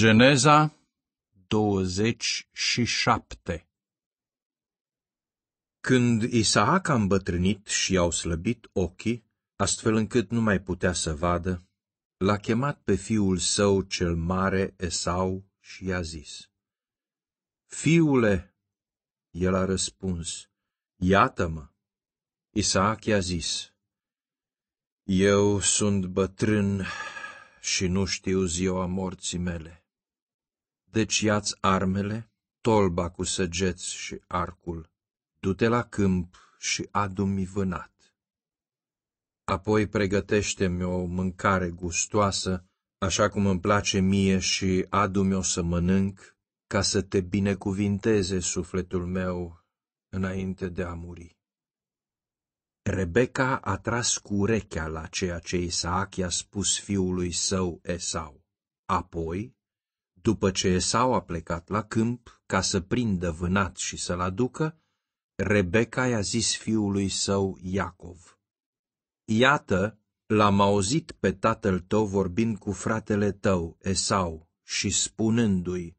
Geneza 27 Când Isaac a îmbătrânit și i-au slăbit ochii, astfel încât nu mai putea să vadă, l-a chemat pe fiul său cel mare, Esau, și i-a zis, Fiule, el a răspuns, iată-mă. Isaac i-a zis, Eu sunt bătrân și nu știu ziua morții mele. Deci ia-ți armele, tolba cu săgeți și arcul, du-te la câmp și adu-mi vânat. Apoi pregătește-mi o mâncare gustoasă, așa cum îmi place mie și adu-mi o să mănânc, ca să te binecuvinteze sufletul meu înainte de a muri. Rebecca a tras cu urechea la ceea ce Isaac i-a spus fiului său Esau. Apoi după ce Esau a plecat la câmp ca să prindă vânat și să-l aducă, Rebecca i-a zis fiului său Iacov, Iată, l-am auzit pe tatăl tău vorbind cu fratele tău, Esau, și spunându-i,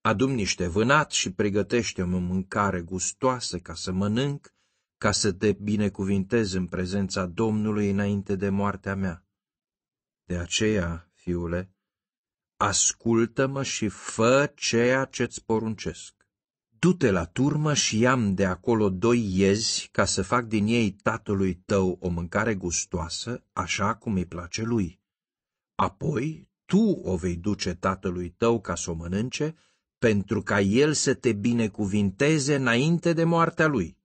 Adum niște vânat și pregătește-mi o mâncare gustoasă ca să mănânc, ca să te binecuvintez în prezența Domnului înainte de moartea mea. De aceea, fiule, ascultă-mă și fă ceea ce-ți poruncesc. Du-te la turmă și iam de acolo doi iezi ca să fac din ei tatălui tău o mâncare gustoasă, așa cum îi place lui. Apoi tu o vei duce tatălui tău ca să o mănânce, pentru ca el să te binecuvinteze înainte de moartea lui.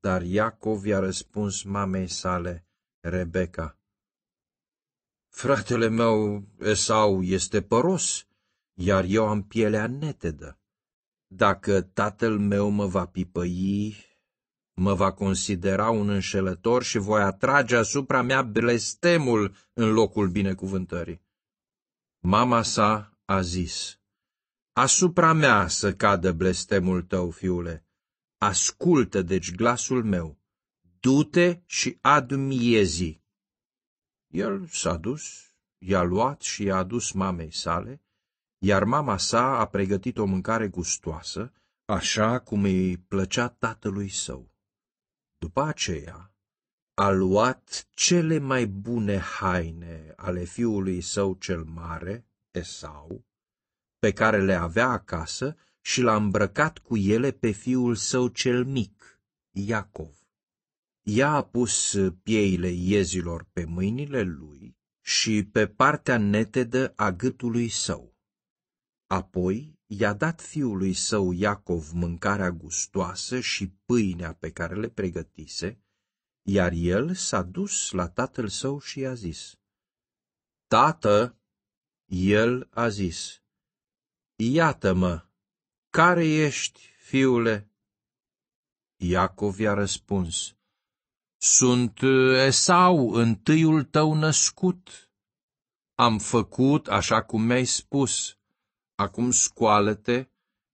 Dar Iacov i-a răspuns mamei sale, Rebecca, Fratele meu Esau este păros, iar eu am pielea netedă. Dacă tatăl meu mă va pipăi, mă va considera un înșelător și voi atrage asupra mea blestemul în locul binecuvântării. Mama sa a zis, Asupra mea să cadă blestemul tău, fiule. Ascultă deci glasul meu. Du-te și adu el s-a dus, i-a luat și i-a adus mamei sale, iar mama sa a pregătit o mâncare gustoasă, așa cum îi plăcea tatălui său. După aceea, a luat cele mai bune haine ale fiului său cel mare, Esau, pe care le avea acasă și l-a îmbrăcat cu ele pe fiul său cel mic, Iacov. Ea a pus pieile iezilor pe mâinile lui și pe partea netedă a gâtului său. Apoi i-a dat fiului său Iacov mâncarea gustoasă și pâinea pe care le pregătise, iar el s-a dus la tatăl său și i-a zis, Tată, el a zis, Iată-mă, care ești, fiule? Iacov i-a răspuns, sunt ă, Esau, întâiul tău născut. Am făcut așa cum mi-ai spus. Acum scoală-te,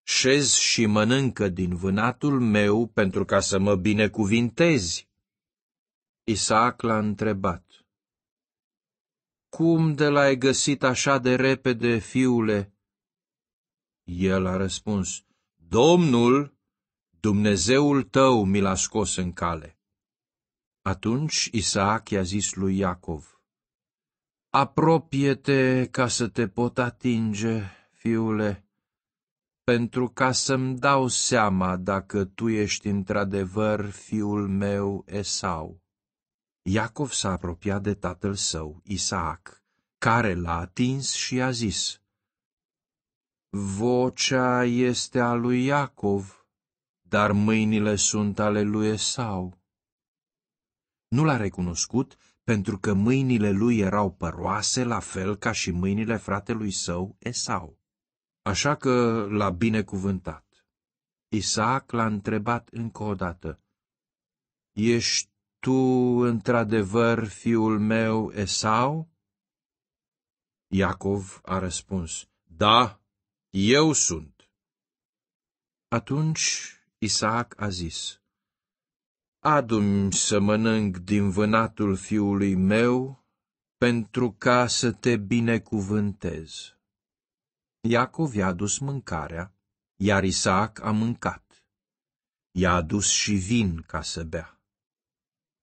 șez și mănâncă din vânatul meu pentru ca să mă binecuvintezi. Isaac l-a întrebat. Cum de l-ai găsit așa de repede, fiule? El a răspuns, Domnul, Dumnezeul tău mi l-a scos în cale. Atunci Isaac i-a zis lui Iacov, Apropie-te ca să te pot atinge, fiule, pentru ca să-mi dau seama dacă tu ești într-adevăr fiul meu Esau. Iacov s-a apropiat de tatăl său, Isaac, care l-a atins și i-a zis, Vocea este a lui Iacov, dar mâinile sunt ale lui Esau. Nu l-a recunoscut pentru că mâinile lui erau păroase, la fel ca și mâinile fratelui său Esau. Așa că l-a binecuvântat. Isaac l-a întrebat încă o dată, Ești tu într-adevăr fiul meu Esau? Iacov a răspuns, Da, eu sunt. Atunci Isaac a zis, Adumi să mănânc din vânatul fiului meu, pentru ca să te binecuvântez. Iacov i-a dus mâncarea, iar Isaac a mâncat. I-a adus și vin ca să bea.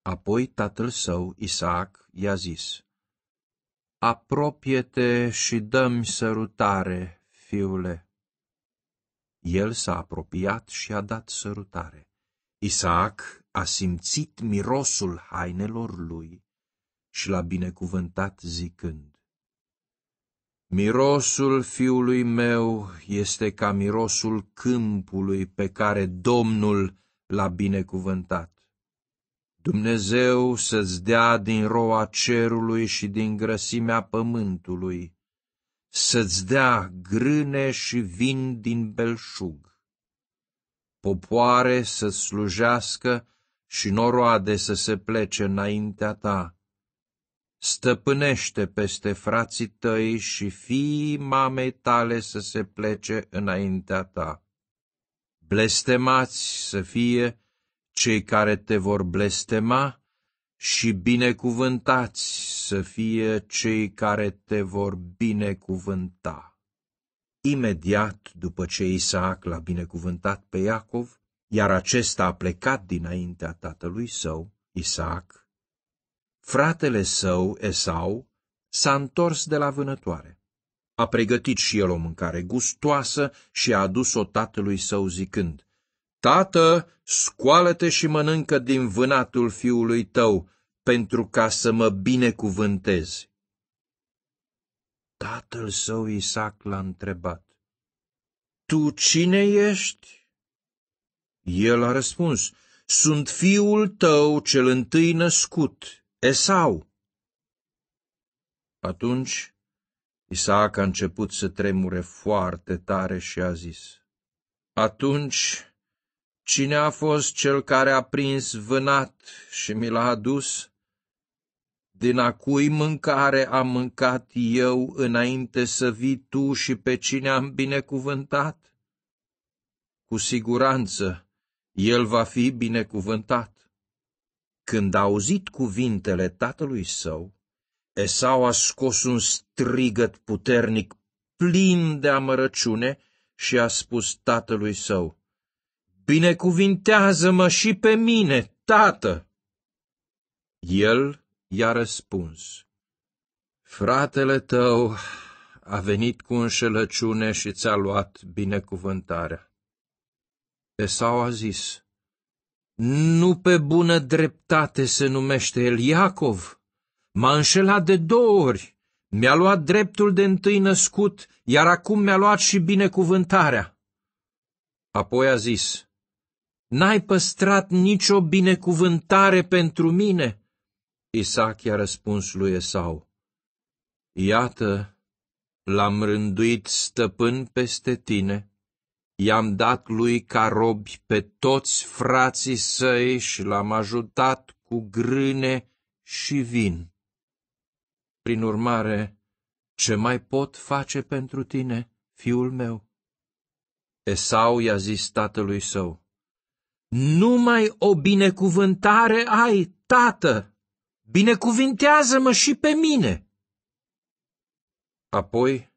Apoi tatăl său, Isaac, i-a zis, Apropie-te și dă-mi sărutare, fiule. El s-a apropiat și a dat sărutare. Isaac a simțit mirosul hainelor lui și l-a binecuvântat zicând, Mirosul fiului meu este ca mirosul câmpului pe care Domnul l-a binecuvântat. Dumnezeu să-ți dea din roa cerului și din grăsimea pământului, să-ți dea grâne și vin din belșug. Popoare să slujească și noroade să se plece înaintea ta. Stăpânește peste frații tăi și fii mamei tale să se plece înaintea ta. Blestemați să fie cei care te vor blestema și binecuvântați să fie cei care te vor binecuvânta. Imediat după ce Isaac l-a binecuvântat pe Iacov, iar acesta a plecat dinaintea tatălui său, Isaac, fratele său, Esau, s-a întors de la vânătoare. A pregătit și el o mâncare gustoasă și a adus-o tatălui său zicând, Tată, scoală-te și mănâncă din vânatul fiului tău, pentru ca să mă binecuvântezi. Tatăl său Isaac l-a întrebat, Tu cine ești? El a răspuns, Sunt fiul tău cel întâi născut, Esau. Atunci Isaac a început să tremure foarte tare și a zis, Atunci cine a fost cel care a prins vânat și mi l-a adus? Din a cui mâncare am mâncat eu înainte să vii tu și pe cine am binecuvântat? Cu siguranță el va fi binecuvântat. Când a auzit cuvintele tatălui său, Esau a scos un strigăt puternic, plin de amărăciune, și a spus tatălui său, Binecuvintează-mă și pe mine, tată! El i-a răspuns, Fratele tău a venit cu înșelăciune și ți-a luat binecuvântarea. Esau a zis, Nu pe bună dreptate se numește el Iacov. M-a înșelat de două ori. Mi-a luat dreptul de întâi născut, iar acum mi-a luat și binecuvântarea. Apoi a zis, N-ai păstrat nicio binecuvântare pentru mine? Isaac i-a răspuns lui Esau, Iată, l-am rânduit stăpân peste tine I-am dat lui ca robi pe toți frații săi și l-am ajutat cu grâne și vin. Prin urmare, ce mai pot face pentru tine, fiul meu? Esau i-a zis tatălui său, Numai o binecuvântare ai, tată! Binecuvintează-mă și pe mine! Apoi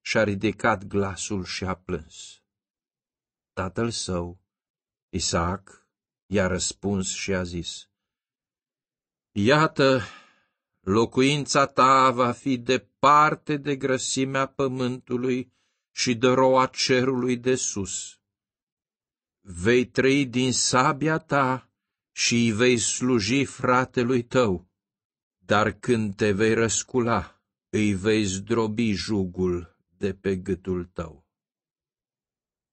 și-a ridicat glasul și a plâns tatăl său, Isaac, i-a răspuns și a zis, Iată, locuința ta va fi departe de grăsimea pământului și de roa cerului de sus. Vei trăi din sabia ta și îi vei sluji fratelui tău, dar când te vei răscula, îi vei zdrobi jugul de pe gâtul tău.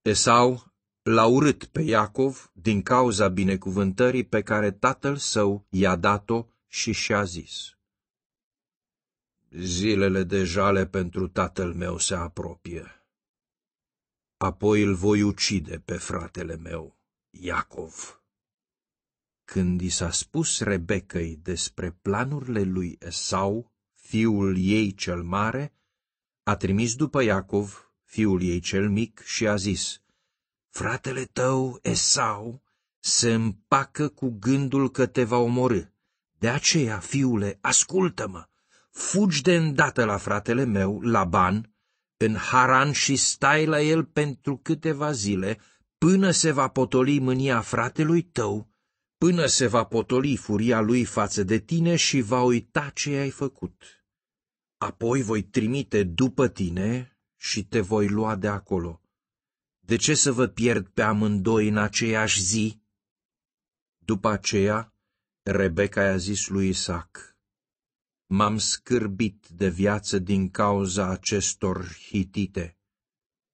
Esau l-a urât pe Iacov din cauza binecuvântării pe care tatăl său i-a dat-o și și-a zis. Zilele de jale pentru tatăl meu se apropie. Apoi îl voi ucide pe fratele meu, Iacov. Când i s-a spus Rebecăi despre planurile lui Esau, fiul ei cel mare, a trimis după Iacov, fiul ei cel mic, și a zis, Fratele tău, Esau, se împacă cu gândul că te va omorâ. De aceea, fiule, ascultă-mă, fugi de îndată la fratele meu, Laban, în Haran și stai la el pentru câteva zile, până se va potoli mânia fratelui tău, până se va potoli furia lui față de tine și va uita ce ai făcut. Apoi voi trimite după tine și te voi lua de acolo. De ce să vă pierd pe amândoi în aceeași zi? După aceea, Rebecca i-a zis lui Isaac, M-am scârbit de viață din cauza acestor hitite.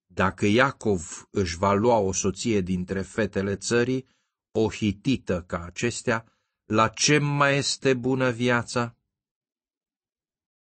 Dacă Iacov își va lua o soție dintre fetele țării, o hitită ca acestea, la ce mai este bună viața?